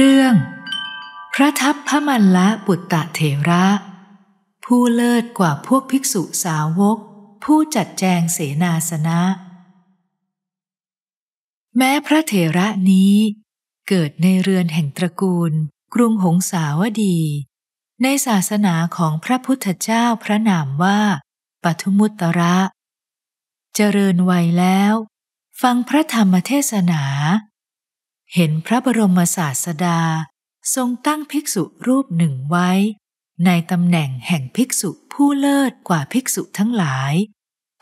เรื่อง พระทัพพระมันละปุตตะเถระ ผู้เลิศกว่าพวกภิกษุสาวก ผู้จัดแจงเสนาสนะ แม้พระเถระนี้เกิดในเรือนแห่งตระกูลกรุงหงสาวดี ในศาสนาของพระพุทธเจ้าพระนามว่าปทุมุตระ เจริญวัยแล้ว ฟังพระธรรมเทศนาเห็นพระบรมศาสดาทรงตั้งภิกษุรูปหนึ่งไว้ ในตำแหน่งแห่งภิกษุผู้เลิศกว่าภิกษุทั้งหลาย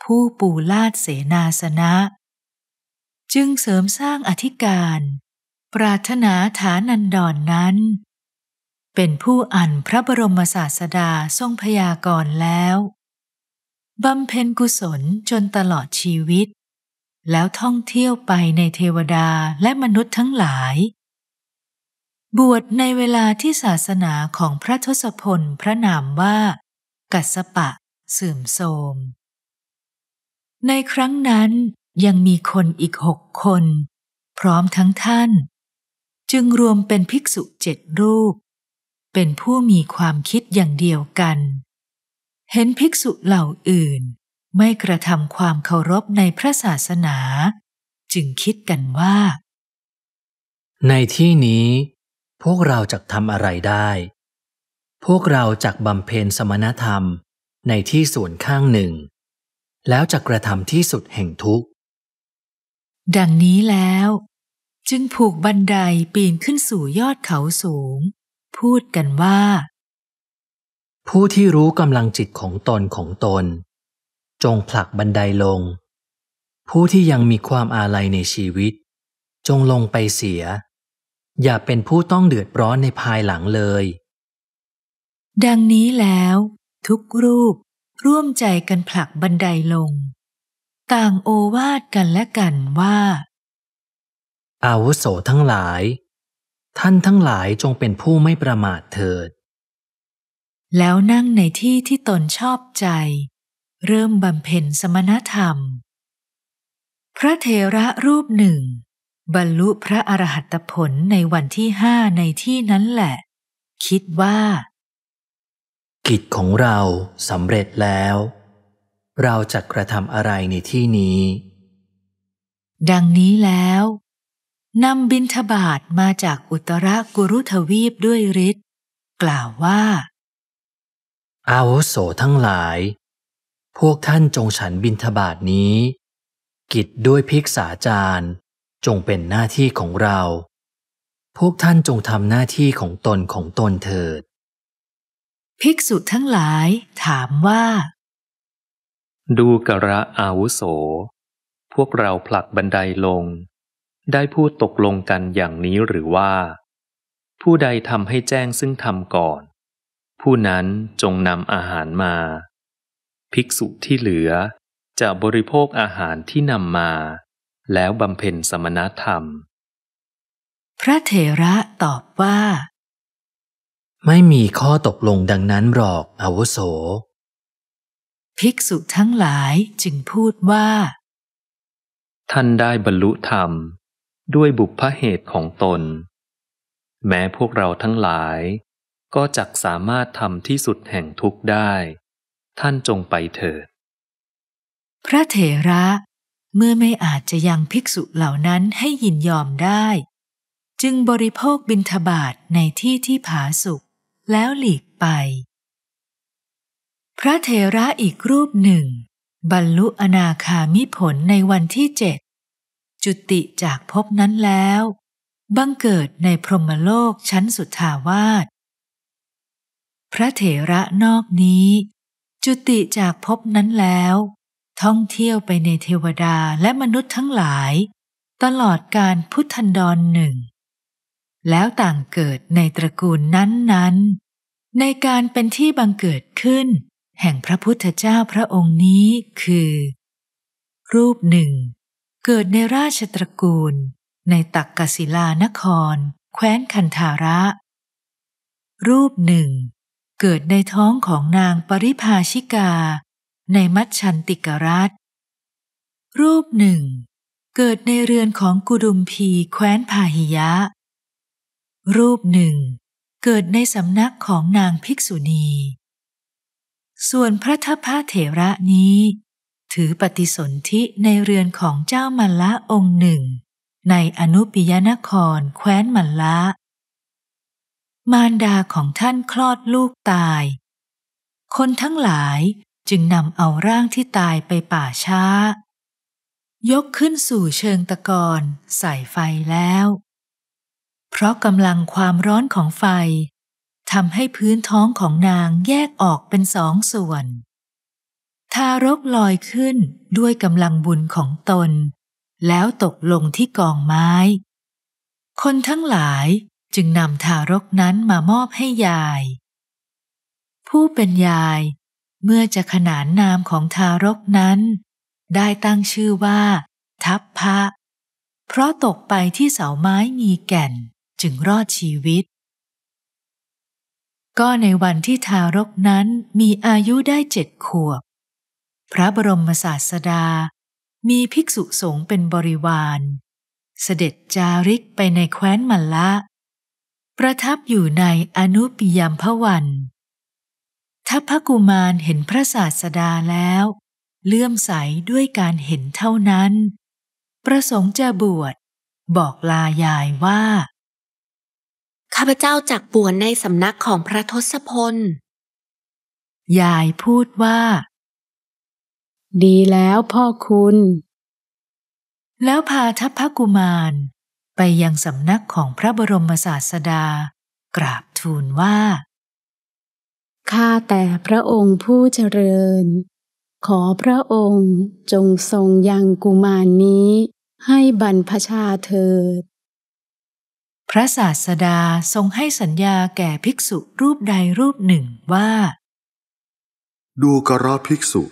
ผู้ปูลาดเสนาสนะ จึงเสริมสร้างอธิการ ปรารถนาฐานันดรนนั้น เป็นผู้อันพระบรมศาสดาทรงพยากรณ์แล้ว บำเพ็ญกุศลจนตลอดชีวิตแล้วท่องเที่ยวไปในเทวดาและมนุษย์ทั้งหลาย บวชในเวลาที่ศาสนาของพระทศพลพระนามว่า กัสปะเสื่อมโทรมในครั้งนั้นยังมีคนอีกหกคน พร้อมทั้งท่าน จึงรวมเป็นภิกษุเจ็ดรูป เป็นผู้มีความคิดอย่างเดียวกัน เห็นภิกษุเหล่าอื่นไม่กระทำความเคารพในพระศาสนาจึงคิดกันว่า ในที่นี้พวกเราจะทำอะไรได้ พวกเราจะบำเพ็ญสมณธรรมในที่ส่วนข้างหนึ่ง แล้วจะกระทำที่สุดแห่งทุกข์ดังนี้แล้วจึงผูกบันไดปีนขึ้นสู่ยอดเขาสูง พูดกันว่า ผู้ที่รู้กำลังจิตของตนของตนจงผลักบันไดลง ผู้ที่ยังมีความอาลัยในชีวิต จงลงไปเสีย อย่าเป็นผู้ต้องเดือดร้อนในภายหลังเลย ดังนี้แล้ว ทุกรูปร่วมใจกันผลักบันไดลง ต่างโอวาทกันและกันว่า อาวุโสทั้งหลาย ท่านทั้งหลายจงเป็นผู้ไม่ประมาทเถิด แล้วนั่งในที่ที่ตนชอบใจเริ่มบำเพ็ญสมณธรรม พระเทระรูปหนึ่ง บรรลุพระอรหัตผลในวันที่ห้าในที่นั้นแหละ คิดว่า กิจของเราสำเร็จแล้ว เราจะกระทำอะไรในที่นี้ ดังนี้แล้ว นำบินทบาทมาจากอุตรากุรุทวีปด้วยฤทธิ์กล่าวว่า อาวุโสทั้งหลายพวกท่านจงฉันบินทบาทนี้ กิจด้วยภิกษาจารย์จงเป็นหน้าที่ของเรา พวกท่านจงทำหน้าที่ของตนของตนเถิด ภิกษุทั้งหลายถามว่า ดูกระอาวุโส พวกเราผลักบันไดลง ได้พูดตกลงกันอย่างนี้หรือว่า ผู้ใดทำให้แจ้งซึ่งทำก่อน ผู้นั้นจงนำอาหารมาภิกษุที่เหลือจะบริโภคอาหารที่นำมา แล้วบำเพ็ญสมณธรรม พระเถระตอบว่า ไม่มีข้อตกลงดังนั้นหรอกอาวุโส ภิกษุทั้งหลายจึงพูดว่า ท่านได้บรรลุธรรมด้วยบุพเหตุของตน แม้พวกเราทั้งหลาย ก็จักสามารถทำที่สุดแห่งทุกข์ได้ท่านจงไปเถิดพระเถระเมื่อไม่อาจจะยังภิกษุเหล่านั้นให้ยินยอมได้ จึงบริโภคบิณฑบาตในที่ที่ผาสุกแล้วหลีกไป พระเถระอีกรูปหนึ่ง บรรลุอนาคามิผลในวันที่เจ็ดจุติจากภพนั้นแล้ว บังเกิดในพรหมโลกชั้นสุทธาวาสพระเถระนอกนี้จุติจากภพนั้นแล้ว ท่องเที่ยวไปในเทวดาและมนุษย์ทั้งหลาย ตลอดการพุทธันดรหนึ่ง แล้วต่างเกิดในตระกูลนั้นๆ ในการเป็นที่บังเกิดขึ้น แห่งพระพุทธเจ้าพระองค์นี้คือ รูปหนึ่งเกิดในราชตระกูล ในตักกศิลานครแคว้นคันธาระ รูปหนึ่งเกิดในท้องของนางปริภาชิกา ในมัชชันติกรัตรูปหนึ่งเกิดในเรือนของกุดุมพีแคว้นพาหิยะ รูปหนึ่งเกิดในสำนักของนางภิกษุณี ส่วนพระทัพพเถระนี้ ถือปฏิสนธิในเรือนของเจ้ามัลละองค์หนึ่ง ในอนุปิยนครแคว้นมัลละมารดาของท่านคลอดลูกตาย คนทั้งหลายจึงนำเอาร่างที่ตายไปป่าช้า ยกขึ้นสู่เชิงตะกอนใส่ไฟแล้ว เพราะกำลังความร้อนของไฟทำให้พื้นท้องของนางแยกออกเป็นสองส่วน ทารกลอยขึ้นด้วยกำลังบุญของตน แล้วตกลงที่กองไม้ คนทั้งหลายจึงนำทารกนั้นมามอบให้ยาย ผู้เป็นยายเมื่อจะขนานนามของทารกนั้น ได้ตั้งชื่อว่า ทัพพะ เพราะตกไปที่เสาไม้มีแก่นจึงรอดชีวิต ก็ในวันที่ทารกนั้นมีอายุได้เจ็ดขวบ พระบรมศาสดามีภิกษุสงฆ์เป็นบริวาร เสด็จจาริกไปในแคว้นมัลละประทับอยู่ในอนุปยมพวันทัพพกุมารเห็นพระศาสดาแล้ว เลื่อมใสด้วยการเห็นเท่านั้น ประสงค์จะบวชบอกลายายว่า ข้าพเจ้าจากบวชในสำนักของพระทศพล ยายพูดว่า ดีแล้วพ่อคุณ แล้วพาทัพพกุมารไปยังสำนักของพระบรมศาสดา กราบทูลว่า ข้าแต่พระองค์ผู้เจริญ ขอพระองค์จงทรงยังกุมารนนี้ ให้บรรพชาเถิดพระศาสดาทรงให้สัญญาแก่ภิกษุรูปใดรูปหนึ่งว่า ดูกระภิกษุ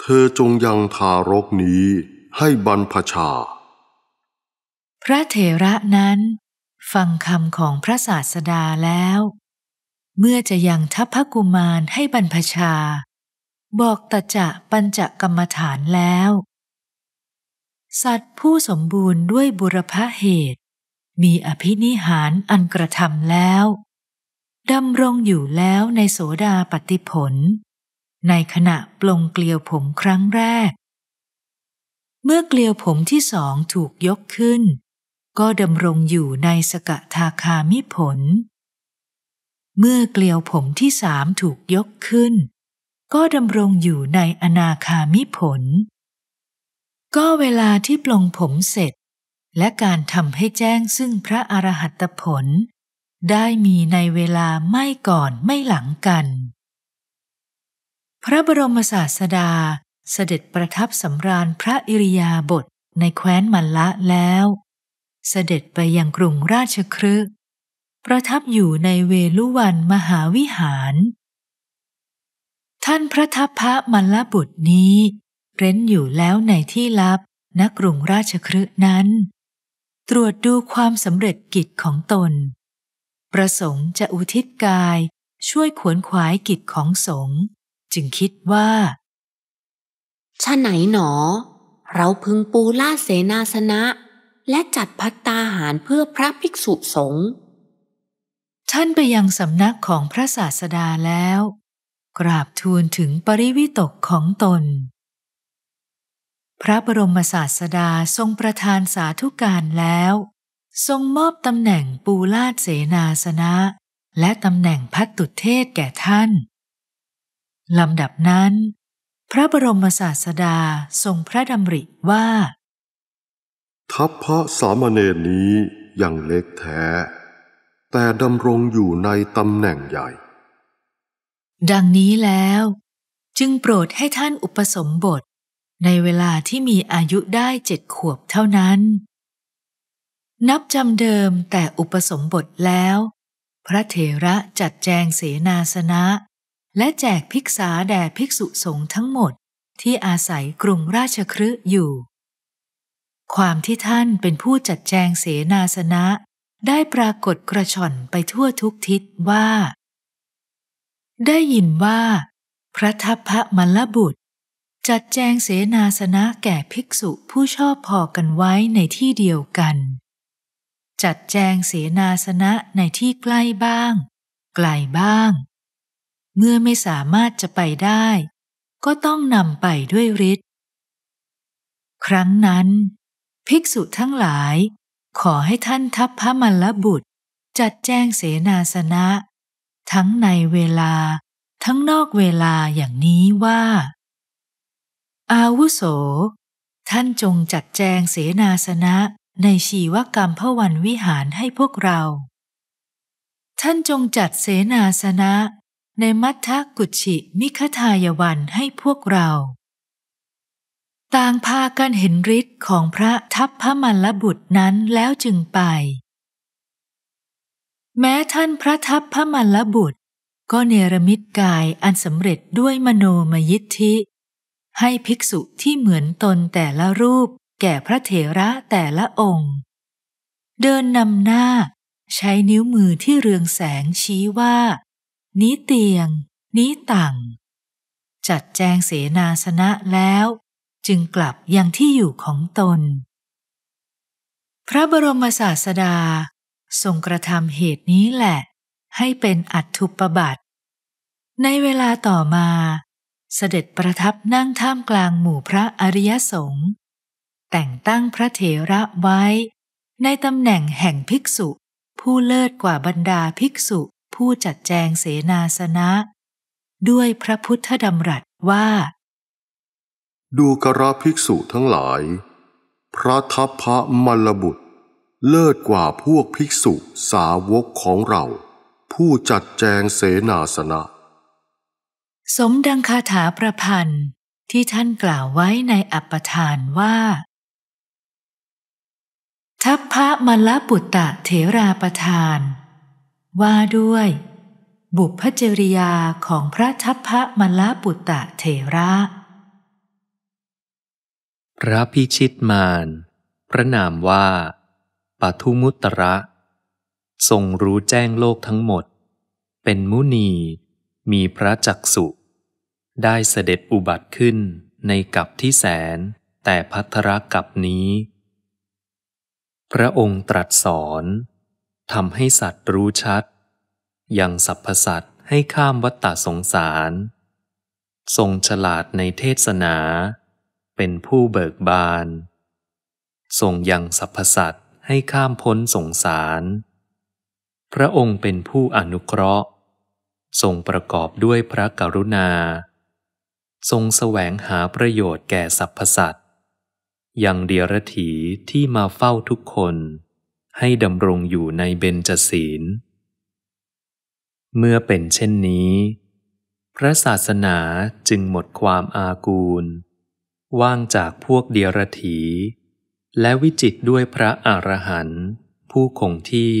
เธอจงยังทารกนี้ให้บรรพชาพระเถระนั้นฟังคำของพระศาสดาแล้ว เมื่อจะยังทัพพกุมารให้บรรพชา บอกตจะปัญจกรรมฐานแล้ว สัตว์ผู้สมบูรณ์ด้วยบุรพเหตุ มีอภินิหารอันกระทำแล้วดำรงอยู่แล้วในโสดาปฏิผล ในขณะปลงเกลียวผมครั้งแรก เมื่อเกลียวผมที่สองถูกยกขึ้นก็ดำรงอยู่ในสกทาคามิผล เมื่อเกลียวผมที่สามถูกยกขึ้น ก็ดำรงอยู่ในอนาคามิผล ก็เวลาที่ปลงผมเสร็จ และการทำให้แจ้งซึ่งพระอรหัตผล ได้มีในเวลาไม่ก่อนไม่หลังกัน พระบรมศาสดาเสด็จประทับสำราญพระอิริยาบถในแคว้นมัลละแล้วเสด็จไปยังกรุงราชครึประทับอยู่ในเวลุวันมหาวิหาร ท่านพระทัพพระมลบุตรนี้ เร้นอยู่แล้วในที่ลับณกรุงราชครึนั้น ตรวจดูความสำเร็จกิจของตน ประสงค์จะอุทิศกาย ช่วยขวนขวายกิจของสงฆ์จึงคิดว่าชาไหนหนอ เราพึงปูล่าเสนาสนะและจัดพัตตาหารเพื่อพระภิกษุสงฆ์ ท่านไปยังสำนักของพระศาสดาแล้ว กราบทูลถึงปริวิตกของตน พระบรมศาสดาทรงประทานสาธุการแล้ว ทรงมอบตำแหน่งปูลาดเสนาสนะ และตำแหน่งพัตตุเทศแก่ท่าน ลำดับนั้น พระบรมศาสดาทรงพระดำริ ว่าทัพพระสามเณรนี้ยังเล็กแท้ แต่ดำรงอยู่ในตำแหน่งใหญ่ ดังนี้แล้ว จึงโปรดให้ท่านอุปสมบท ในเวลาที่มีอายุได้เจ็ดขวบเท่านั้น นับจำเดิมแต่อุปสมบทแล้ว พระเถระจัดแจงเสนาสนะ และแจกภิกษาแด่ภิกษุสงฆ์ทั้งหมดที่อาศัยกรุงราชครือยู่ความที่ท่านเป็นผู้จัดแจงเสนาสนะได้ปรากฏกระชอนไปทั่วทุกทิศว่า ได้ยินว่า พระทัพพระมลบุตร จัดแจงเสนาสนะแก่ภิกษุผู้ชอบพอกันไว้ในที่เดียวกัน จัดแจงเสนาสนะในที่ใกล้บ้างไกลบ้าง เมื่อไม่สามารถจะไปได้ ก็ต้องนำไปด้วยฤทธิ์ครั้งนั้นภิกษุทั้งหลายขอให้ท่านทัพพระมลบุตร จัดแจงเสนาสนะ ทั้งในเวลา ทั้งนอกเวลาอย่างนี้ว่า อาวุโส ท่านจงจัดแจงเสนาสนะในชีวกรรมพวันวิหารให้พวกเรา ท่านจงจัดเสนาสนะ ในมัทธกุชิมิคทายวันให้พวกเราต่างพากันเห็นฤทธิ์ของพระทัพพระมัลลบุตรนั้นแล้วจึงไป แม้ท่านพระทัพพระมัลลบุตร ก็เนรมิตกายอันสำเร็จด้วยมโนมยิทธิ ให้ภิกษุที่เหมือนตนแต่ละรูปแก่พระเถระแต่ละองค์ เดินนำหน้าใช้นิ้วมือที่เรืองแสงชี้ว่า นี้เตียง นี้ต่าง จัดแจงเสนาสนะแล้วจึงกลับยังที่อยู่ของตน พระบรมศาสดาทรงกระทำเหตุนี้แหละ ให้เป็นอัตถุปบัติ ในเวลาต่อมา เสด็จประทับนั่งท่ามกลางหมู่พระอริยสงฆ์ แต่งตั้งพระเถระไว้ ในตำแหน่งแห่งภิกษุ ผู้เลิศกว่าบรรดาภิกษุผู้จัดแจงเสนาสนะ ด้วยพระพุทธดำรัสว่าดูกระภิกษุทั้งหลายพระทัพพระมลบุตร เลิศกว่าพวกภิกษุสาวกของเรา ผู้จัดแจงเสนาสนะสมดังคาถาประพันธ์ที่ท่านกล่าวไว้ในอัปปทานว่า ทัพพระมลบุตตะเถราประทาน ว่าด้วยบุพเจริยาของพระทัพพระมลบุตตะเถระพระพิชิตมารพระนามว่า ปทุมุตระทรงรู้แจ้งโลกทั้งหมด เป็นมุนีมีพระจักสุได้เสด็จอุบัติขึ้นในกับที่แสน แต่พัทรกับนี้ พระองค์ตรัสสอนทำให้สัตว์รู้ชัด ยังสรรพสัตว์ให้ข้ามวัฏสงสาร ทรงฉลาดในเทศนาเป็นผู้เบิกบาน ทรงยังสรรพสัตว์ให้ข้ามพ้นสงสาร พระองค์เป็นผู้อนุเคราะห์ทรงประกอบด้วยพระกรุณา ทรงแสวงหาประโยชน์แก่สรรพสัตว์ยังเดียรถีที่มาเฝ้าทุกคนให้ดำรงอยู่ในเบญจศีล เมื่อเป็นเช่นนี้ พระศาสนาจึงหมดความอากูลว่างจากพวกเดียรถี และวิจิตด้วยพระอรหันต์ผู้คงที่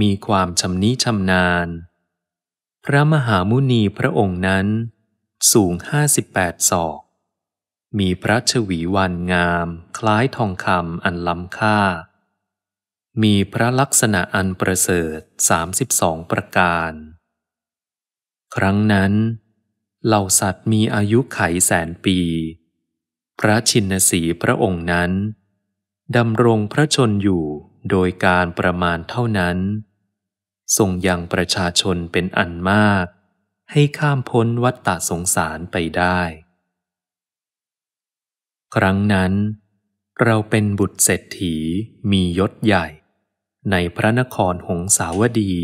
มีความชำนิชำนาญ พระมหามุนีพระองค์นั้น สูงห้าสิบแปดศอก มีพระชวีวันงาม คล้ายทองคำอันล้ำค่า มีพระลักษณะอันประเสริฐสามสิบสองประการ ครั้งนั้นเหล่าสัตว์มีอายุไขแสนปีพระชินสีพระองค์นั้นดำรงพระชนอยู่โดยการประมาณเท่านั้น ทรงยังประชาชนเป็นอันมาก ให้ข้ามพ้นวัฏฏะสงสารไปได้ ครั้งนั้น เราเป็นบุตรเศรษฐีมียศใหญ่ ในพระนครหงสาวดี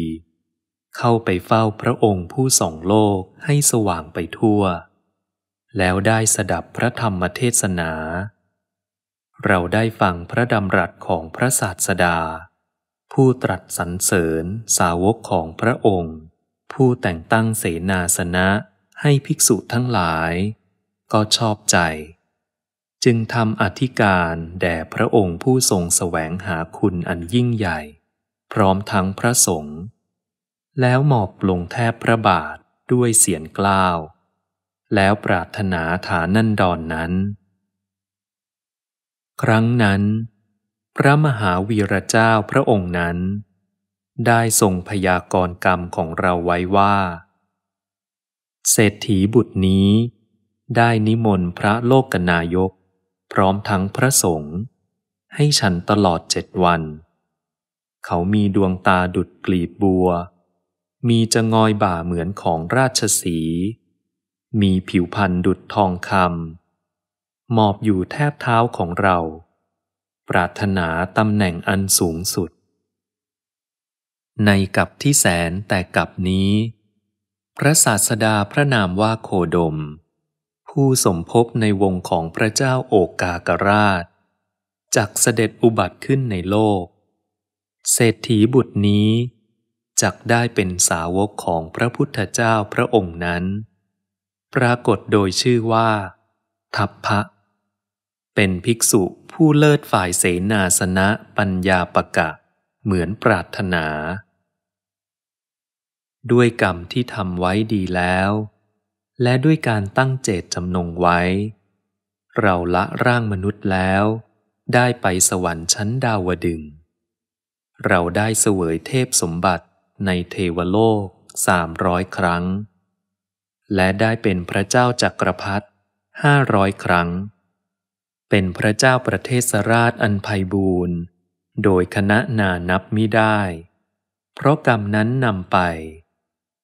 เข้าไปเฝ้าพระองค์ผู้ส่องโลกให้สว่างไปทั่วแล้วได้สดับพระธรรมเทศนา เราได้ฟังพระดำรัสของพระศาสดา ผู้ตรัสสรรเสริญสาวกของพระองค์ ผู้แต่งตั้งเสนาสนะ ให้ภิกษุทั้งหลาย ก็ชอบใจ จึงทำอธิการ แด่พระองค์ผู้ทรงแสวงหาคุณอันยิ่งใหญ่ พร้อมทั้งพระสงฆ์แล้วหมอบลงแทบพระบาทด้วยเสียงกล้าวแล้วปรารถนาฐานันดอนนั้น ครั้งนั้น พระมหาวีระเจ้าพระองค์นั้น ได้ทรงพยากรกรรมของเราไว้ว่า เศรษฐีบุตรนี้ ได้นิมนต์พระโลกนายก พร้อมทั้งพระสงฆ์ให้ฉันตลอดเจ็ดวัน เขามีดวงตาดุดกลีบบัว มีจะงอยบ่าเหมือนของราชสีมีผิวพันธุ์ดุจทองคำหมอบอยู่แทบเท้าของเรา ปรารถนาตำแหน่งอันสูงสุด ในกับที่แสนแต่กับนี้ พระศาสดาพระนามว่าโคดม ผู้สมภพในวงของพระเจ้าโอกากราชจักเสด็จอุบัติขึ้นในโลก เศรษฐีบุตรนี้ จักได้เป็นสาวกของพระพุทธเจ้าพระองค์นั้นปรากฏโดยชื่อว่า ทัพพะ เป็นภิกษุผู้เลิศฝ่ายเสนาสนะปัญญาปะกะ เหมือนปรารถนา ด้วยกรรมที่ทำไว้ดีแล้ว และด้วยการตั้งเจตจำนงไว้ เราละร่างมนุษย์แล้ว ได้ไปสวรรค์ชั้นดาวดึง เราได้เสวยเทพสมบัติในเทวโลกสามร้อยครั้งและได้เป็นพระเจ้าจักรพรรดิห้าร้อยครั้ง เป็นพระเจ้าประเทศราชอันไพบูรณ์ โดยคณะนานับมิได้ เพราะกรรมนั้นนำไป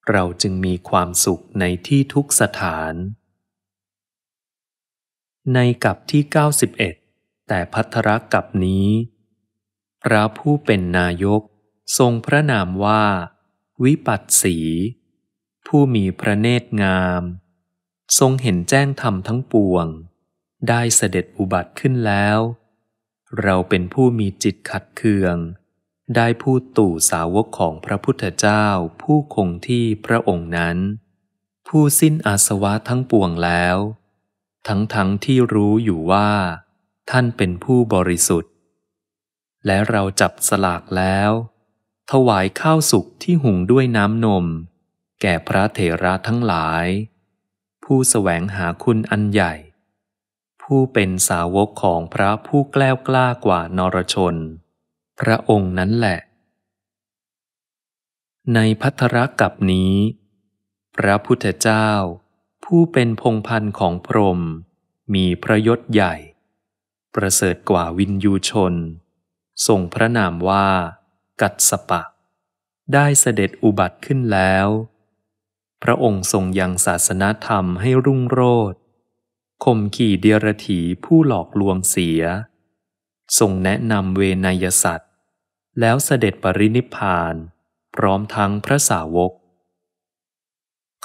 เราจึงมีความสุขในที่ทุกสถาน ในกับที่ 91 แต่พัทรกับนี้พระผู้เป็นนายกทรงพระนามว่าวิปัสสีผู้มีพระเนตรงาม ทรงเห็นแจ้งธรรมทั้งปวง ได้เสด็จอุบัติขึ้นแล้ว เราเป็นผู้มีจิตขัดเคือง ได้พูดตู่สาวกของพระพุทธเจ้าผู้คงที่พระองค์นั้น ผู้สิ้นอาสวะทั้งปวงแล้ว ทั้งทั้งที่รู้อยู่ว่า ท่านเป็นผู้บริสุทธิ์ และเราจับสลากแล้ว ถวายข้าวสุกที่หุงด้วยน้ำนมแก่พระเถระทั้งหลาย ผู้สแสวงหาคุณอันใหญ่ ผู้เป็นสาวกของพระผู้แกล้วกล้ากว่านรชน พระองค์นั้นแหละ ในพัทรกับนี้ พระพุทธเจ้า ผู้เป็นพงพันของพรมมีพระยศใหญ่ ประเสริฐกว่าวินยูชนส่งพระนามว่ากัตสปะ ได้เสด็จอุบัติขึ้นแล้วพระองค์ทรงยังศาสนาธรรมให้รุ่งโรจน์ข่มขี่เดียรถีผู้หลอกลวงเสียทรงแนะนำเวนยสัตว์ แล้วเสด็จปรินิพาน พร้อมทั้งพระสาวก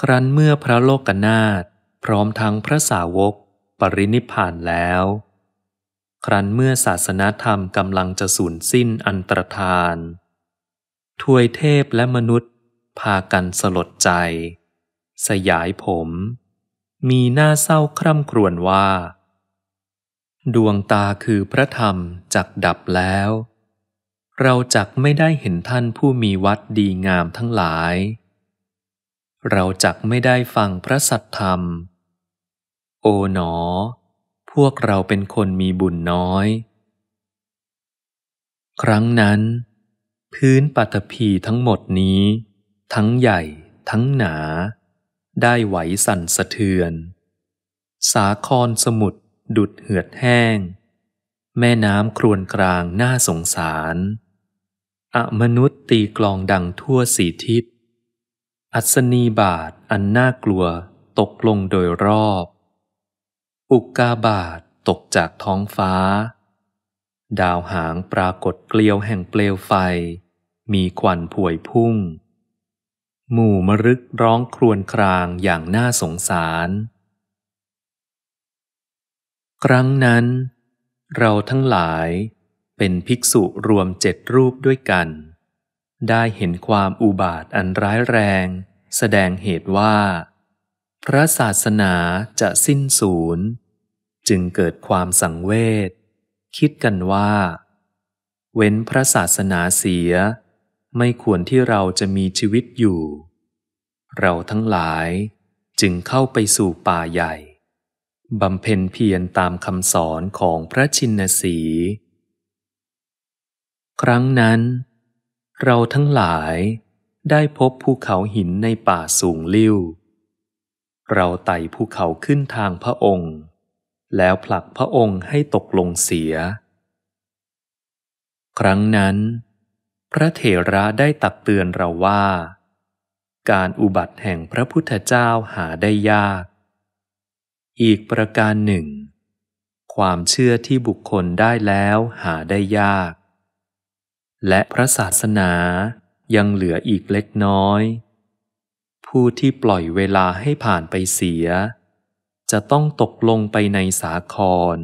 ครั้นเมื่อพระโลกนาถพร้อมทั้งพระสาวก ปรินิพานแล้ว ครั้นเมื่อศาสนาธรรมกำลังจะสูญสิ้นอันตรธานทวยเทพและมนุษย์พากันสลดใจสยายผม มีหน้าเศร้าคร่ำครวญว่า ดวงตาคือพระธรรมจักดับแล้ว เราจักไม่ได้เห็นท่านผู้มีวัดดีงามทั้งหลาย เราจักไม่ได้ฟังพระสัทธรรม โอ๋หนอ พวกเราเป็นคนมีบุญน้อย ครั้งนั้น พื้นปัตภีทั้งหมดนี้ ทั้งใหญ่ทั้งหนาได้ไหวสั่นสะเทือน สาครสมุดดุดเหือดแห้ง แม่น้ำครวนกลางน่าสงสารอมนุษย์ตีกลองดังทั่วสีทิศ อัศนีบาทอันน่ากลัวตกลงโดยรอบ อุกกาบาทตกจากท้องฟ้า ดาวหางปรากฏเกลียวแห่งเปลวไฟ มีควันผวยพุ่งหมู่มรึกร้องครวญครางอย่างน่าสงสาร ครั้งนั้น เราทั้งหลายเป็นภิกษุรวมเจ็ดรูปด้วยกัน ได้เห็นความอุบาทอันร้ายแรง แสดงเหตุว่า พระศาสนาจะสิ้นสูญ จึงเกิดความสังเวช คิดกันว่า เว้นพระศาสนาเสียไม่ควรที่เราจะมีชีวิตอยู่ เราทั้งหลายจึงเข้าไปสู่ป่าใหญ่บำเพ็ญเพียรตามคำสอนของพระชินสี ครั้งนั้น เราทั้งหลายได้พบภูเขาหินในป่าสูงลิ่วเราไต่ภูเขาขึ้นทางพระองค์ แล้วผลักพระองค์ให้ตกลงเสีย ครั้งนั้นพระเถระได้ตักเตือนเราว่า การอุบัติแห่งพระพุทธเจ้าหาได้ยาก อีกประการหนึ่ง ความเชื่อที่บุคคลได้แล้วหาได้ยาก และพระศาสนายังเหลืออีกเล็กน้อย ผู้ที่ปล่อยเวลาให้ผ่านไปเสีย จะต้องตกลงไปในสาคร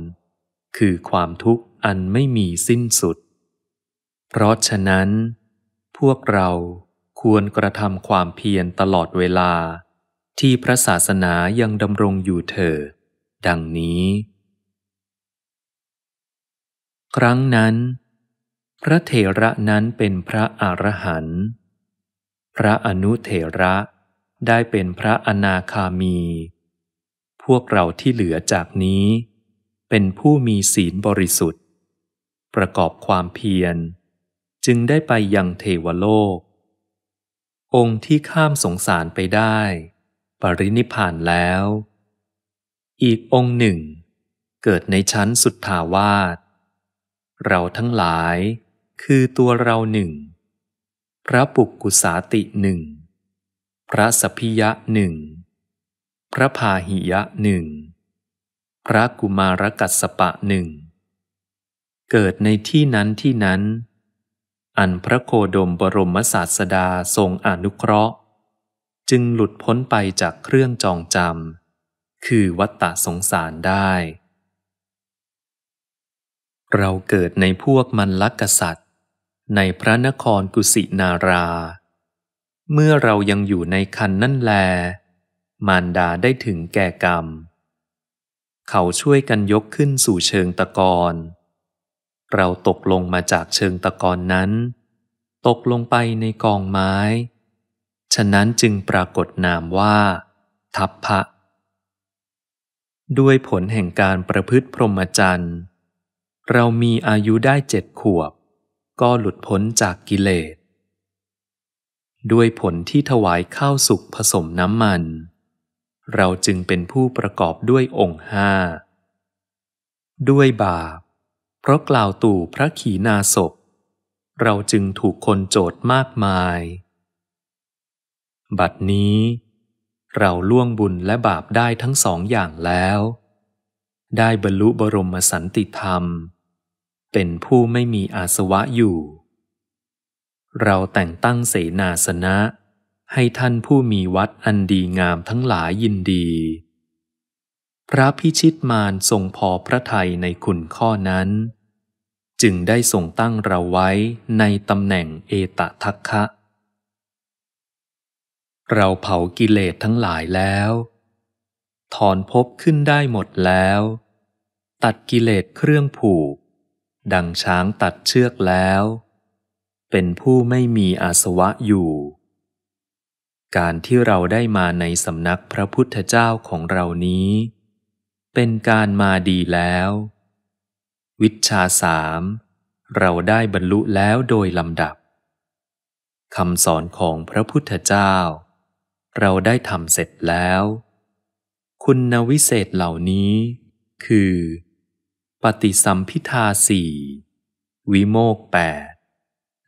คือความทุกข์อันไม่มีสิ้นสุดเพราะฉะนั้นพวกเราควรกระทำความเพียรตลอดเวลาที่พระศาสนายังดำรงอยู่เถิดดังนี้ ครั้งนั้น พระเถระนั้นเป็นพระอรหันต์ พระอนุเถระได้เป็นพระอนาคามี พวกเราที่เหลือจากนี้เป็นผู้มีศีลบริสุทธิ์ ประกอบความเพียรจึงได้ไปยังเทวโลก องค์ที่ข้ามสงสารไปได้ ปรินิพานแล้ว อีกองค์หนึ่ง เกิดในชั้นสุดทาวาสเราทั้งหลายคือตัวเราหนึ่ง พระปุกกุสาติหนึ่ง พระสพิยะหนึ่ง พระพาหิยะหนึ่ง พระกุมารกัสสปะหนึ่ง เกิดในที่นั้นที่นั้นอันพระโคดมบรมศาสดาทรงอนุเคราะห์ จึงหลุดพ้นไปจากเครื่องจองจำคือวัตตะสงสารได้ เราเกิดในพวกมันลักกษัตริย์ ในพระนครกุสินารา เมื่อเรายังอยู่ในคันนั่นแล มารดาได้ถึงแก่กรรม เขาช่วยกันยกขึ้นสู่เชิงตะกอนเราตกลงมาจากเชิงตะกอนนั้น ตกลงไปในกองไม้ ฉะนั้นจึงปรากฏนามว่า ทัพพะ ด้วยผลแห่งการประพฤติพรหมจรรย์ เรามีอายุได้เจ็ดขวบ ก็หลุดพ้นจากกิเลสด้วยผลที่ถวายข้าวสุกผสมน้ำมัน เราจึงเป็นผู้ประกอบด้วยองค์ห้า ด้วยบาปเพราะกล่าวตู่พระขีนาศพ เราจึงถูกคนโจทย์มากมาย บัดนี้ เราล่วงบุญและบาปได้ทั้งสองอย่างแล้ว ได้บรรลุบรมสันติธรรม เป็นผู้ไม่มีอาสวะอยู่ เราแต่งตั้งเสนาสนะ ให้ท่านผู้มีวัดอันดีงามทั้งหลายยินดีพระพิชิตมารทรงพอพระทัยในคุณข้อนั้น จึงได้ทรงตั้งเราไว้ในตำแหน่งเอตทัคคะ เราเผากิเลสทั้งหลายแล้ว ถอนภพขึ้นได้หมดแล้ว ตัดกิเลสเครื่องผูก ดังช้างตัดเชือกแล้ว เป็นผู้ไม่มีอาสวะอยู่ การที่เราได้มาในสำนักพระพุทธเจ้าของเรานี้เป็นการมาดีแล้ว วิชาสามเราได้บรรลุแล้วโดยลำดับคำสอนของพระพุทธเจ้า เราได้ทำเสร็จแล้ว คุณวิเศษเหล่านี้คือ ปฏิสัมพิทาสี่วิโมกแปด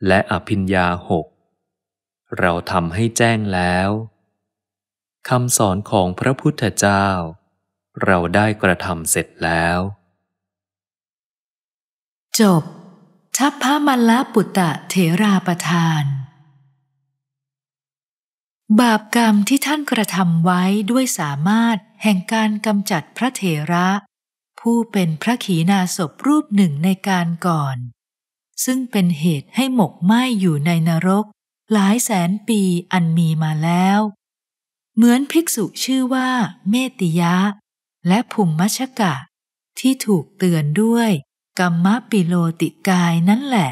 และอภิญญาหกเราทำให้แจ้งแล้วคำสอนของพระพุทธเจ้าเราได้กระทำเสร็จแล้ว จบ ทัพพมัลลปุตตะเถราประทาน บาปกรรมที่ท่านกระทำไว้ด้วยสามารถแห่งการกำจัดพระเถระ ผู้เป็นพระขีณาสพรูปหนึ่งในการก่อน ซึ่งเป็นเหตุให้หมกไหม้อยู่ในนรก หลายแสนปีอันมีมาแล้ว เหมือนภิกษุชื่อว่าเมติยะและภุมมัชกะที่ถูกเตือนด้วยกัมมะปิโลติกายนั่นแหละ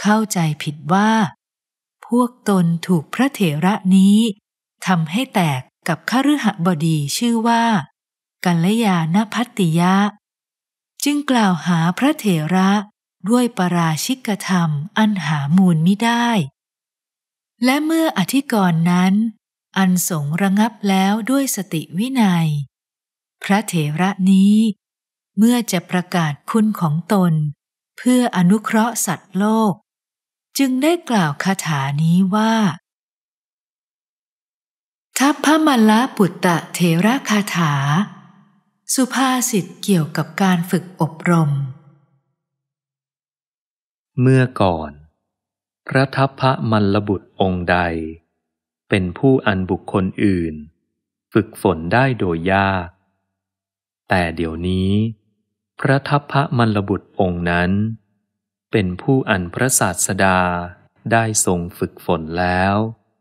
เข้าใจผิดว่า พวกตนถูกพระเถระนี้ทำให้แตกกับขฤหบดีชื่อว่า กัลยาณพัตติยะ จึงกล่าวหาพระเถระด้วยปราชิกธรรมอันหามูลมิได้ และเมื่ออธิกรณ์นั้น อันสงระงับแล้วด้วยสติวินัยพระเถระนี้เมื่อจะประกาศคุณของตน เพื่ออนุเคราะห์สัตว์โลก จึงได้กล่าวคาถานี้ว่า ทัพพมัลาปุตตะเถระคาถา สุภาษิตเกี่ยวกับการฝึกอบรม เมื่อก่อน พระทัพพระมลบุตรองค์ใด เป็นผู้อันบุคคลอื่น ฝึกฝนได้โดยยากแต่เดี๋ยวนี้ พระทัพพระมลบุตรองค์นั้น เป็นผู้อันพระศาสดาได้ทรงฝึกฝนแล้ว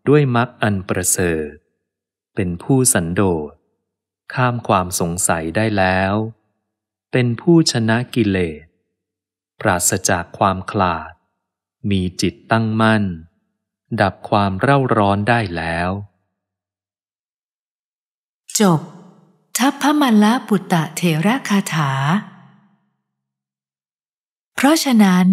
ด้วยมักอันประเสริฐเป็นผู้สันโดษ ข้ามความสงสัยได้แล้ว เป็นผู้ชนะกิเลสปราศจากความขลาด มีจิตตั้งมั่น ดับความเร่าร้อนได้แล้ว จบทัพพมัลละปุตตะเทระคาถา เพราะฉะนั้น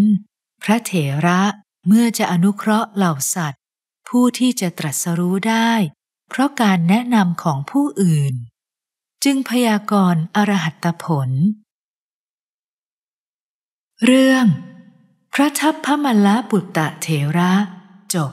พระเถระเมื่อจะอนุเคราะห์เหล่าสัตว์ ผู้ที่จะตรัสรู้ได้เพราะการแนะนำของผู้อื่น จึงพยากรณ์อรหัตผล เรื่อง พระทัพพมัลละปุตตะเถระ จบ